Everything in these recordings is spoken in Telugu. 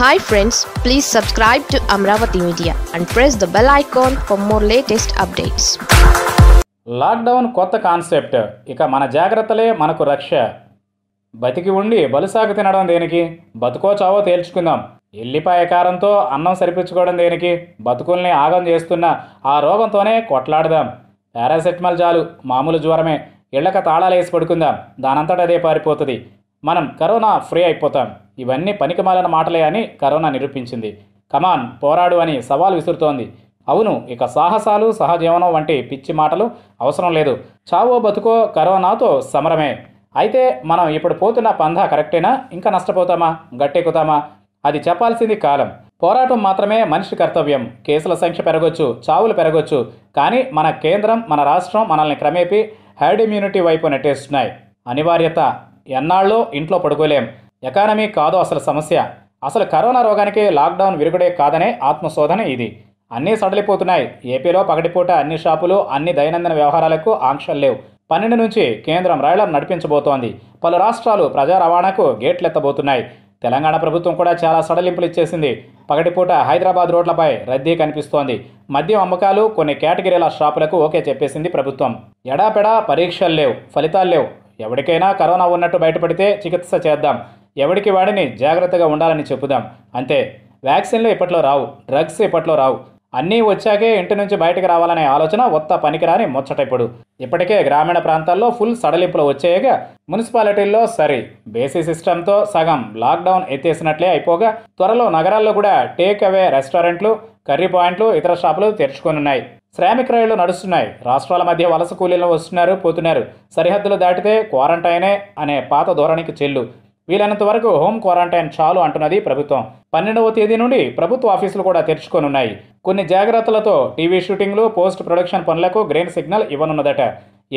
hi friends please subscribe to Amaravati media and press the bell icon for more latest updates lockdown కొత్త కాన్సెప్ట్ ఇక మన జాగ్రత్తలే మనకు రక్ష బతికి ఉండి బలుసాగు తినడం దేనికి బతుకో చావో తేల్చుకుందాం ఎల్లిపాయ కారంతో అన్నం సరిపించుకోవడం దేనికి బతుకుల్ని ఆగం చేస్తున్న ఆ రోగంతోనే కొట్లాడదాం పారాసెటమాల్ జాలు మామూలు జ్వరమే ఇళ్ళక తాళాలు వేసి పడుకుందాం దానంతట అదే పారిపోతుంది మనం కరోనా ఫ్రీ అయిపోతాం ఇవన్నీ పనికిమాలిన మాటలే అని కరోనా నిరూపించింది కమాన్ పోరాడు అని సవాల్ విసురుతోంది అవును ఇక సాహసాలు సహజీవనం వంటి పిచ్చి మాటలు అవసరం లేదు చావో బతుకో కరోనాతో సమరమే అయితే మనం ఇప్పుడు పోతున్న పంధా కరెక్టేనా ఇంకా నష్టపోతామా గట్టెక్కుతామా అది చెప్పాల్సింది కాలం పోరాటం మాత్రమే మనిషి కర్తవ్యం కేసుల సంఖ్య పెరగొచ్చు చావులు పెరగొచ్చు కానీ మన కేంద్రం మన రాష్ట్రం మనల్ని క్రమేపీ హెర్డ్ ఇమ్యూనిటీ వైపు నెట్టేస్తున్నాయి అనివార్యత ఎన్నాళ్ళో ఇంట్లో పడుకోలేం ఎకానమీ కాదు అసలు సమస్య అసలు కరోనా రోగానికి లాక్డౌన్ విరుగుడే కాదనే ఆత్మశోధన ఇది అన్నీ సడలిపోతున్నాయి ఏపీలో పగటిపూట అన్ని షాపులు అన్ని దైనందిన వ్యవహారాలకు ఆంక్షలు లేవు పన్నెండు నుంచి కేంద్రం రైళ్లను నడిపించబోతోంది పలు రాష్ట్రాలు ప్రజా రవాణాకు గేట్లెత్తబోతున్నాయి తెలంగాణ ప్రభుత్వం కూడా చాలా సడలింపులు ఇచ్చేసింది పగటిపూట హైదరాబాద్ రోడ్లపై రద్దీ కనిపిస్తోంది మద్యం అమ్మకాలు కొన్ని కేటగిరీల షాపులకు ఓకే చెప్పేసింది ప్రభుత్వం ఎడాపెడా పరీక్షలు లేవు ఫలితాలు లేవు ఎవరికైనా కరోనా ఉన్నట్టు బయటపడితే చికిత్స చేద్దాం ఎవడికి వాడిని జాగ్రత్తగా ఉండాలని చెప్పుదాం అంతే వ్యాక్సిన్లు ఇప్పట్లో రావు డ్రగ్స్ ఇప్పట్లో రావు అన్నీ వచ్చాకే ఇంటి నుంచి బయటకు రావాలనే ఆలోచన ఒత్త పనికిరాని ముచ్చట ఇప్పుడు ఇప్పటికే గ్రామీణ ప్రాంతాల్లో ఫుల్ సడలింపులు వచ్చేయగా మున్సిపాలిటీల్లో సరే బేసి సిస్టంతో సగం లాక్డౌన్ ఎత్తేసినట్లే అయిపోగా త్వరలో నగరాల్లో కూడా టేక్ అవే రెస్టారెంట్లు కర్రీ పాయింట్లు ఇతర షాపులు తెరుచుకోనున్నాయి శ్రామిక రైళ్లు నడుస్తున్నాయి రాష్ట్రాల మధ్య వలస కూలీలు వస్తున్నారు పోతున్నారు సరిహద్దులు దాటితే క్వారంటైనే అనే పాత ధోరణికి చెల్లు వీలైనంత వరకు హోమ్ క్వారంటైన్ చాలు అంటున్నది ప్రభుత్వం పన్నెండవ తేదీ నుండి ప్రభుత్వ ఆఫీసులు కూడా తెరుచుకోనున్నాయి కొన్ని జాగ్రత్తలతో టీవీ షూటింగ్లు పోస్ట్ ప్రొడక్షన్ పనులకు గ్రీన్ సిగ్నల్ ఇవ్వనున్నదట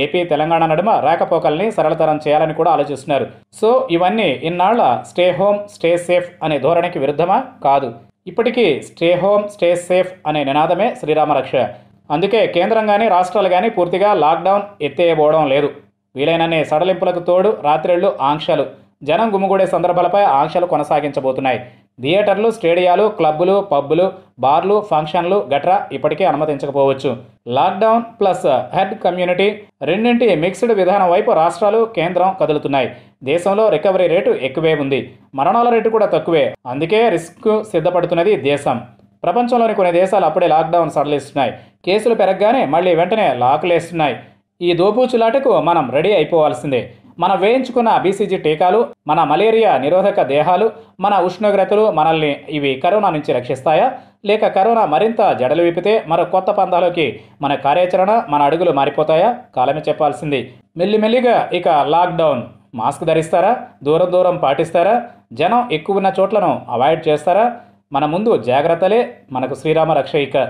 ఏపీ తెలంగాణ నడుమ రాకపోకల్ని సరళతరం చేయాలని కూడా ఆలోచిస్తున్నారు సో ఇవన్నీ ఇన్నాళ్ల స్టే హోమ్ స్టే సేఫ్ అనే ధోరణికి విరుద్ధమా కాదు ఇప్పటికీ స్టే హోమ్ స్టే సేఫ్ అనే నినాదమే శ్రీరామ రక్ష అందుకే కేంద్రం కానీ రాష్ట్రాలు కానీ పూర్తిగా లాక్డౌన్ ఎత్తేయబోవడం లేదు వీలైనన్ని సడలింపులకు తోడు రాత్రిళ్ళు ఆంక్షలు జనం గుమిగూడే సందర్భాలపై ఆంక్షలు కొనసాగించబోతున్నాయి థియేటర్లు స్టేడియాలు క్లబ్బులు పబ్బులు బార్లు ఫంక్షన్లు గట్రా ఇప్పటికే అనుమతించకపోవచ్చు లాక్డౌన్ ప్లస్ హెడ్ కమ్యూనిటీ రెండింటి మిక్స్డ్ విధానం వైపు రాష్ట్రాలు కేంద్రం కదులుతున్నాయి దేశంలో రికవరీ రేటు ఎక్కువే ఉంది మరణాల రేటు కూడా తక్కువే అందుకే రిస్క్ సిద్ధపడుతున్నది దేశం ప్రపంచంలోని కొన్ని దేశాలు అప్పుడే లాక్డౌన్ సడలిస్తున్నాయి కేసులు పెరగగానే మళ్ళీ వెంటనే లాకులేస్తున్నాయి ఈ దోపుచులాటకు మనం రెడీ అయిపోవాల్సిందే మన వేయించుకున్న బీసీజీ టీకాలు మన మలేరియా నిరోధక దేహాలు మన ఉష్ణోగ్రతలు మనల్ని ఇవి కరోనా నుంచి రక్షిస్తాయా లేక కరోనా మరింత జడలు విప్పితే మరో కొత్త పందాలోకి మన కార్యాచరణ మన అడుగులు మారిపోతాయా కాలమే చెప్పాల్సింది మెల్లిమెల్లిగా ఇక లాక్డౌన్ మాస్క్ ధరిస్తారా దూరం దూరం పాటిస్తారా జనం ఎక్కువ ఉన్న చోట్లను అవాయిడ్ చేస్తారా మన ముందు జాగ్రత్తలే మనకు శ్రీరామ రక్ష ఇక